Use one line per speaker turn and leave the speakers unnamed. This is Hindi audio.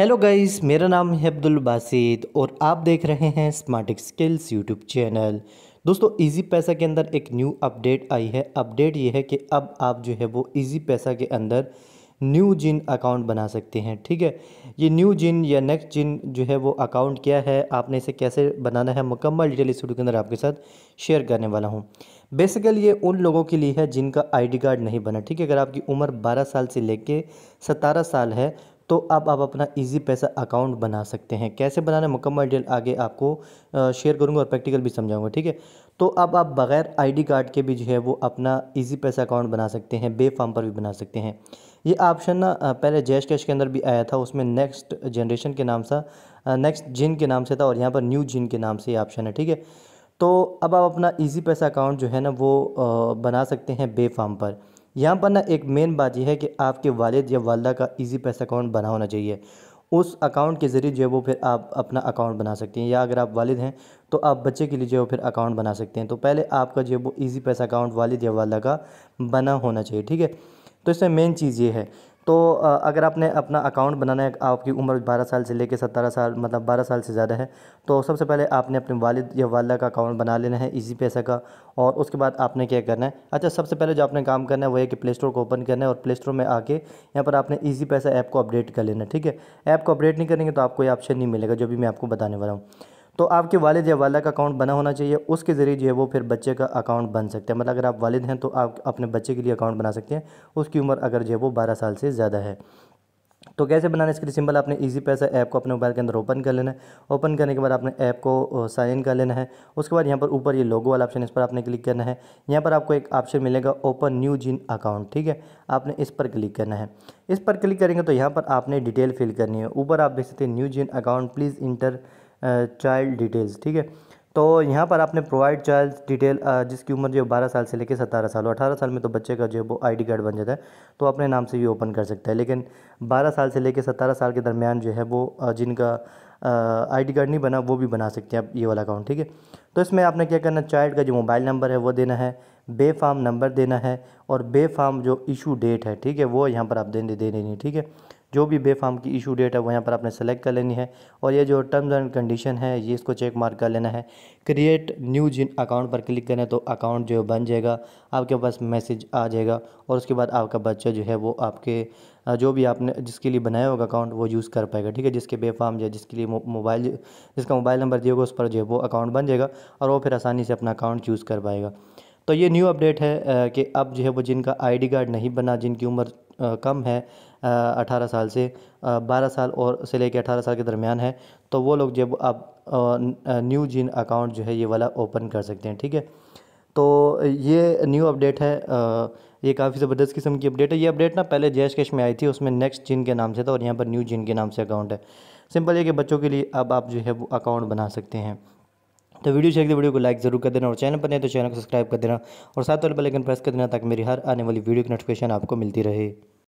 हेलो गाइस मेरा नाम है अब्दुल बासित और आप देख रहे हैं स्मार्ट स्किल्स यूट्यूब चैनल दोस्तों इजी पैसा के अंदर एक न्यू अपडेट आई है अपडेट ये है कि अब आप जो है वो इजी पैसा के अंदर न्यू जिन अकाउंट बना सकते हैं ठीक है ये न्यू जिन या नेक्स्ट जिन जो है वो अकाउंट क्या है आपने इसे कैसे बनाना है मुकम्मल डिटेल इस वीडियो के अंदर आपके साथ शेयर करने वाला हूँ बेसिकली ये उन लोगों के लिए है जिनका आईडी कार्ड नहीं बना ठीक है अगर आपकी उम्र 12 साल से लेके 17 साल है तो अब आप अपना इजी पैसा अकाउंट बना सकते हैं कैसे बनाना है मुकम्मल डिटेल आगे आपको शेयर करूँगा और प्रैक्टिकल भी समझाऊँगा ठीक है तो अब आप बग़ैर आईडी कार्ड के भी जो है वो अपना इजी पैसा अकाउंट बना सकते हैं बे फॉर्म पर भी बना सकते हैं ये ऑप्शन ना पहले जैश कैश के अंदर भी आया था उसमें नेक्स्ट जनरेशन के नाम सा नेक्स्ट जिन के नाम से था और यहाँ पर न्यू जिन के नाम से ये ऑप्शन है ठीक है तो अब आप अपना इजी पैसा अकाउंट जो है ना वो बना सकते हैं बे फॉर्म पर यहाँ पर ना एक मेन बात यह है कि आपके वालिद या वालदा का इजी पैसा अकाउंट बना होना चाहिए उस अकाउंट के ज़रिए जो है वो फिर आप अपना अकाउंट बना सकते हैं या अगर आप वालिद हैं तो आप बच्चे के लिए जो है वो फिर अकाउंट बना सकते हैं तो पहले आपका जो है वो ईजी पैसा अकाउंट वालिद या वालदा का बना होना चाहिए ठीक है तो इसमें मेन चीज़ ये है तो अगर आपने अपना अकाउंट बनाना है आपकी उम्र बारह साल से लेकर सतारह साल मतलब बारह साल से ज़्यादा है तो सबसे पहले आपने अपने वालिद या वालदा का अकाउंट बना लेना है इजी पैसा का और उसके बाद आपने क्या करना है अच्छा सबसे पहले जो आपने काम करना है वो है कि प्ले स्टोर को ओपन करना है और प्ले स्टोर में आके यहाँ पर आपने ईजी पैसा ऐप को अपडेट कर लेना ठीक है ऐप को अपडेट नहीं करेंगे तो आपको ये ऑप्शन नहीं मिलेगा जो भी मैं आपको बताने वाला हूँ तो आपके वालिद या वाला का अकाउंट बना होना चाहिए उसके ज़रिए जो है वो फिर बच्चे का अकाउंट बन सकता है मतलब अगर आप वालिद हैं तो आप अपने बच्चे के लिए अकाउंट बना सकते हैं उसकी उम्र अगर जो है वो बारह साल से ज़्यादा है तो कैसे बनाना इसके लिए सिंपल आपने इजी पैसा ऐप को अपने मोबाइल के अंदर ओपन कर लेना है ओपन करने के बाद आपने ऐप को साइन इन कर लेना है उसके बाद यहाँ पर ऊपर ये लोगो वाला ऑप्शन इस पर आपने क्लिक करना है यहाँ पर आपको एक ऑप्शन मिलेगा ओपन न्यू जिन अकाउंट ठीक है आपने इस पर क्लिक करना है इस पर क्लिक करेंगे तो यहाँ पर आपने डिटेल फिल करनी है ऊपर आप देख सकते हैं न्यू जिन account please enter child details ठीक है तो यहाँ पर आपने प्रोवाइड चाइल्ड डिटेल जिसकी उम्र जो बारह साल से लेकर सतारह साल हो अठारह साल में तो बच्चे का जो है वो आईडी कार्ड बन जाता है तो अपने नाम से भी ओपन कर सकता है लेकिन बारह साल से लेकर सतारह साल के दरमियान जो है वो जिनका आईडी कार्ड नहीं बना वो भी बना सकते हैं आप ये वाला अकाउंट ठीक है तो इसमें आपने क्या करना चाइल्ड का जो मोबाइल नंबर है वो देना है बे फार्म नंबर देना है और बे फार्म जो इशू डेट है ठीक है वो यहाँ पर आप देने देने ठीक है जो भी बेफाम की इशू डेट है वो यहाँ पर आपने सेलेक्ट कर लेनी है और ये जो टर्म्स एंड कंडीशन है ये इसको चेक मार्क कर लेना है क्रिएट न्यू जिन अकाउंट पर क्लिक करें तो अकाउंट जो है बन जाएगा आपके पास मैसेज आ जाएगा और उसके बाद आपका बच्चा जो है वो आपके जो भी आपने जिसके लिए बनाया होगा अकाउंट वो यूज़ कर पाएगा ठीक है जिसके बेफाम या जिसके लिए मोबाइल जिसका मोबाइल नंबर दिया होगा उस पर जो है वो अकाउंट बन जाएगा और वो फिर आसानी से अपना अकाउंट यूज़ कर पाएगा तो ये न्यू अपडेट है कि अब जो है वो जिनका आईडी कार्ड नहीं बना जिनकी उम्र कम है अठारह साल से बारह साल और से लेके अठारह साल के दरमियान है तो वो लोग जब अब न्यू जिन अकाउंट जो है ये वाला ओपन कर सकते हैं ठीक है तो ये न्यू अपडेट है ये काफ़ी ज़बरदस्त किस्म की अपडेट है ये अपडेट ना पहले जैश कैश में आई थी उसमें नेक्स्ट जिन के नाम से था और यहाँ पर न्यू जिन के नाम से अकाउंट है सिंपल ये कि बच्चों के लिए अब आप जो है वो अकाउंट बना सकते हैं तो वीडियो चाहिए तो वीडियो को लाइक जरूर कर देना और चैनल पर नहीं तो चैनल को सब्सक्राइब कर देना और साथ वाले बेल आइकन प्रेस कर देना ताकि मेरी हर आने वाली वीडियो की नोटिफिकेशन आपको मिलती रहे